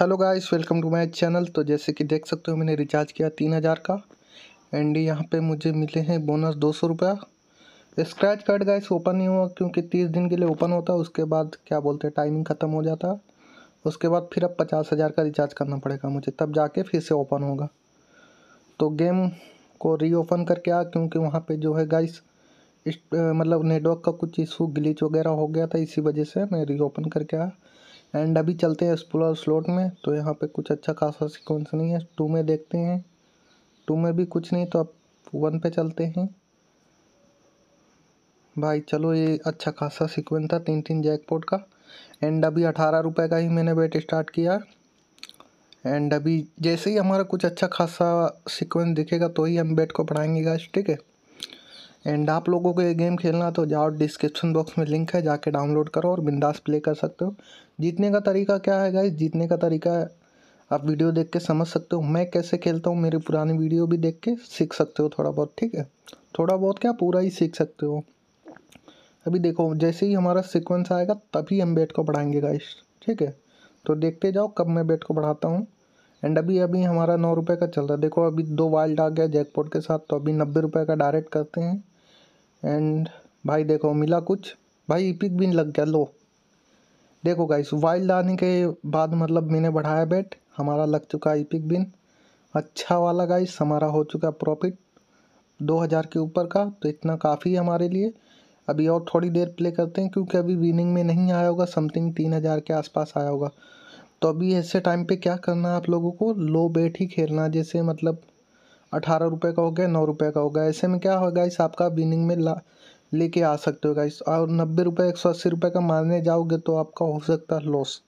hello guys welcome to my channel तो जैसे कि देख सकते हो मैंने रिचार्ज किया तीन हज़ार का एंड यहाँ पे मुझे मिले हैं बोनस दो सौ रुपया स्क्रैच कार्ड गाइस ओपन नहीं हुआ क्योंकि तीस दिन के लिए ओपन होता है उसके बाद क्या बोलते हैं टाइमिंग ख़त्म हो जाता है उसके बाद फिर अब पचास हज़ार का रिचार्ज करना पड़ेगा मुझे तब जाके फिर से ओपन होगा तो गेम को री ओपन करके आ क्योंकि वहाँ पर जो है गाइस मतलब नेटवर्क का कुछ इशू ग्लीच वगैरह हो गया था इसी वजह से मैं री ओपन करके आया एंड अभी चलते हैं एक्सप्लोर स्लोट में तो यहाँ पे कुछ अच्छा खासा सिक्वेंस नहीं है टू में देखते हैं टू में भी कुछ नहीं तो अब वन पे चलते हैं भाई चलो ये अच्छा खासा सिक्वेंस था तीन तीन जैकपॉट का एंड अभी अठारह रुपये का ही मैंने बेट स्टार्ट किया एंड अभी जैसे ही हमारा कुछ अच्छा खासा सिक्वेंस दिखेगा तो ही हम बेट को पढ़ाएंगे गाइस ठीक है एंड आप लोगों को ये गेम खेलना तो जाओ डिस्क्रिप्शन बॉक्स में लिंक है जाके डाउनलोड करो और बिंदास प्ले कर सकते हो जीतने का तरीका क्या है गाइज जीतने का तरीका आप वीडियो देख के समझ सकते हो मैं कैसे खेलता हूँ मेरी पुरानी वीडियो भी देख के सीख सकते हो थोड़ा बहुत ठीक है थोड़ा बहुत क्या पूरा ही सीख सकते हो अभी देखो जैसे ही हमारा सिक्वेंस आएगा तभी हम बेट को बढ़ाएंगे गाइस ठीक है तो देखते जाओ कब मैं बेट को बढ़ाता हूँ एंड अभी अभी हमारा नौ रुपये का चल रहा है देखो अभी दो वाइल्ड आ गया जैकपॉट के साथ तो अभी नब्बे रुपये का डायरेक्ट करते हैं एंड भाई देखो मिला कुछ भाई पिक भी लग गया लो देखो गाइस वाइल्ड आने के बाद मतलब मैंने बढ़ाया बेट हमारा लग चुका है पिक बिन अच्छा वाला गाइस हमारा हो चुका प्रॉफिट 2000 के ऊपर का तो इतना काफ़ी है हमारे लिए अभी और थोड़ी देर प्ले करते हैं क्योंकि अभी विनिंग में नहीं आया होगा समथिंग तीन हज़ार के आसपास आया होगा तो अभी ऐसे टाइम पे क्या करना है आप लोगों को लो बेट ही खेलना जैसे मतलब अठारह रुपये का हो गया नौ रुपये का हो गया ऐसे में क्या होगा इस आपका विनिंग में ला लेके आ सकते हो गाइस और नब्बे रुपये एक सौ अस्सी रुपये का मारने जाओगे तो आपका हो सकता है लॉस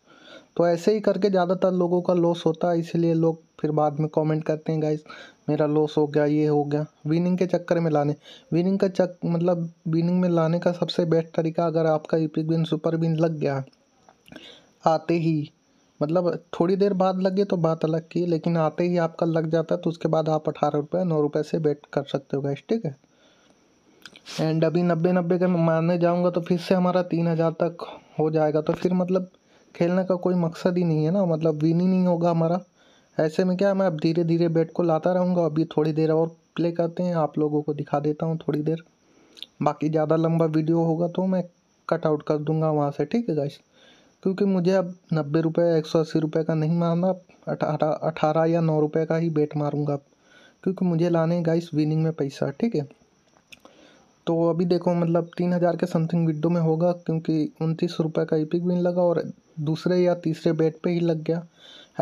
तो ऐसे ही करके ज़्यादातर लोगों का लॉस होता है इसीलिए लोग फिर बाद में कमेंट करते हैं गाइस मेरा लॉस हो गया ये हो गया विनिंग के चक्कर में लाने विनिंग का चक मतलब विनिंग में लाने का सबसे बेस्ट तरीका अगर आपका इपिक बिन सुपर बिन लग गया आते ही मतलब थोड़ी देर बाद लगे तो बात अलग की लेकिन आते ही आपका लग जाता है तो उसके बाद आप अठारह रुपये नौ रुपये से बेट कर सकते हो गैस ठीक है एंड अभी नब्बे नब्बे का मारने जाऊँगा तो फिर से हमारा तीन हज़ार तक हो जाएगा तो फिर मतलब खेलने का कोई मकसद ही नहीं है ना मतलब विन ही नहीं होगा हमारा ऐसे में क्या मैं अब धीरे धीरे बेट को लाता रहूँगा अभी थोड़ी देर और प्ले करते हैं आप लोगों को दिखा देता हूँ थोड़ी देर बाकी ज़्यादा लंबा वीडियो होगा तो मैं कट आउट कर दूंगा वहाँ से ठीक है गाइस क्योंकि मुझे अब नब्बे रुपये एक सौ अस्सी रुपये का नहीं मारना अठारह अठारह या नौ रुपये का ही बेट मारूंगा क्योंकि मुझे लाने गाइस विनिंग में पैसा ठीक है तो अभी देखो मतलब तीन हज़ार के समथिंग विडो में होगा क्योंकि उनतीस रुपये का ईपिक विन लगा और दूसरे या तीसरे बेट पे ही लग गया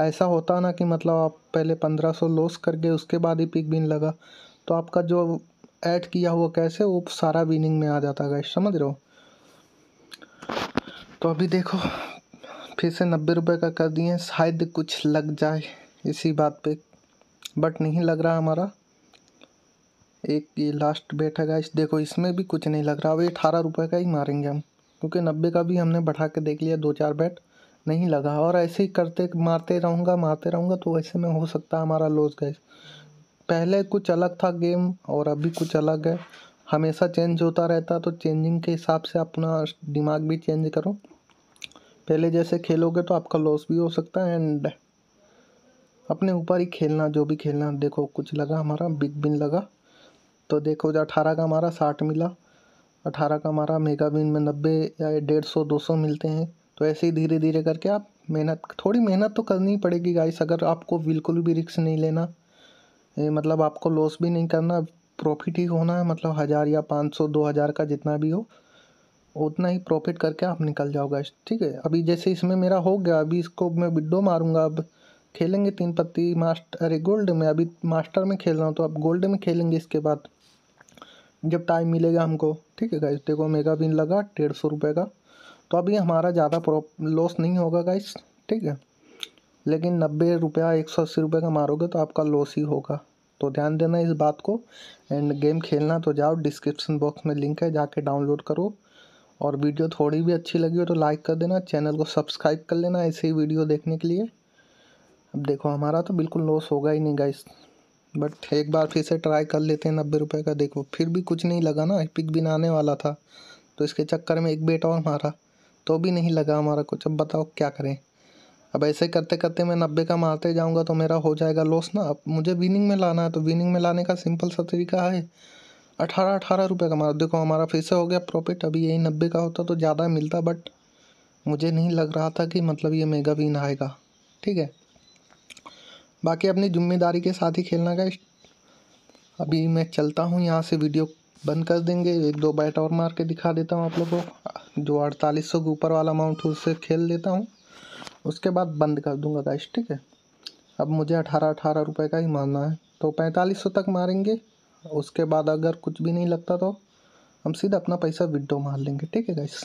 ऐसा होता ना कि मतलब आप पहले पंद्रह सौ लॉस करके उसके बाद ही पिक बिन लगा तो आपका जो ऐड किया हुआ कैसे वो सारा विनिंग में आ जाता गाइस समझ रहे हो तो अभी देखो फिर से नब्बे रुपये का कर दिए शायद कुछ लग जाए इसी बात पे बट नहीं लग रहा हमारा एक ये लास्ट बेट है इस देखो इसमें भी कुछ नहीं लग रहा अभी अठारह रुपये का ही मारेंगे हम क्योंकि नब्बे का भी हमने बढ़ा के देख लिया दो चार बैट नहीं लगा और ऐसे ही करते मारते रहूँगा मारते रहूँगा तो वैसे में हो सकता है हमारा लॉस गए पहले कुछ अलग था गेम और अभी कुछ अलग है हमेशा चेंज होता रहता तो चेंजिंग के हिसाब से अपना दिमाग भी चेंज करो पहले जैसे खेलोगे तो आपका लॉस भी हो सकता है एंड अपने ऊपर ही खेलना जो भी खेलना देखो कुछ लगा हमारा बिग बिन लगा तो देखो जो अठारह का हमारा साठ मिला अठारह का हमारा मेगा बिन में नब्बे या डेढ़ सौ दो सौ मिलते हैं तो ऐसे ही धीरे धीरे करके आप मेहनत थोड़ी मेहनत तो करनी ही पड़ेगी गाइस अगर आपको बिल्कुल भी रिक्स नहीं लेना ए, मतलब आपको लॉस भी नहीं करना प्रॉफिट ही होना है मतलब हज़ार या पाँच सौ दो हज़ार का जितना भी हो उतना ही प्रॉफिट करके आप निकल जाओगे ठीक है अभी जैसे इसमें मेरा हो गया अभी इसको मैं विड्डो मारूंगा अब खेलेंगे तीन पत्ती मास्टर अरे गोल्ड में अभी मास्टर में खेल रहा हूँ तो अब गोल्ड में खेलेंगे इसके बाद जब टाइम मिलेगा हमको ठीक है गाइस देखो मेगा बिन लगा डेढ़ सौ रुपये का तो अभी हमारा ज़्यादा लॉस नहीं होगा गाइस ठीक है लेकिन नब्बे रुपया एक सौ अस्सी रुपये का मारोगे तो आपका लॉस ही होगा तो ध्यान देना इस बात को एंड गेम खेलना तो जाओ डिस्क्रिप्शन बॉक्स में लिंक है जाके डाउनलोड करो और वीडियो थोड़ी भी अच्छी लगी हो तो लाइक कर देना चैनल को सब्सक्राइब कर लेना ऐसे ही वीडियो देखने के लिए अब देखो हमारा तो बिल्कुल लॉस होगा ही नहीं गाइस बट एक बार फिर से ट्राई कर लेते हैं नब्बे रुपये का देखो फिर भी कुछ नहीं लगा ना पिक बिन आने वाला था तो इसके चक्कर में एक बेट और मारा तो भी नहीं लगा हमारा कुछ अब बताओ क्या करें अब ऐसे करते करते मैं नब्बे का मारते जाऊंगा तो मेरा हो जाएगा लॉस ना अब मुझे विनिंग में लाना है तो विनिंग में लाने का सिंपल सा तरीका है अठारह अठारह रुपये का मारा देखो हमारा फिर से हो गया प्रॉफिट अभी यही नब्बे का होता तो ज़्यादा मिलता बट मुझे नहीं लग रहा था कि मतलब ये मेगा विन आएगा ठीक है बाकी अपनी जिम्मेदारी के साथ ही खेलना का अभी मैं चलता हूँ यहाँ से वीडियो बंद कर देंगे एक दो बैट और मार के दिखा देता हूँ आप लोग को जो अड़तालीस सौ के ऊपर वाला अमाउंट उससे खेल लेता हूँ उसके बाद बंद कर दूंगा गाइश ठीक है अब मुझे अठारह अठारह रुपये का ही मारना है तो पैंतालीस सौ तक मारेंगे उसके बाद अगर कुछ भी नहीं लगता तो हम सीधा अपना पैसा विड्रॉ मार लेंगे ठीक है गाइस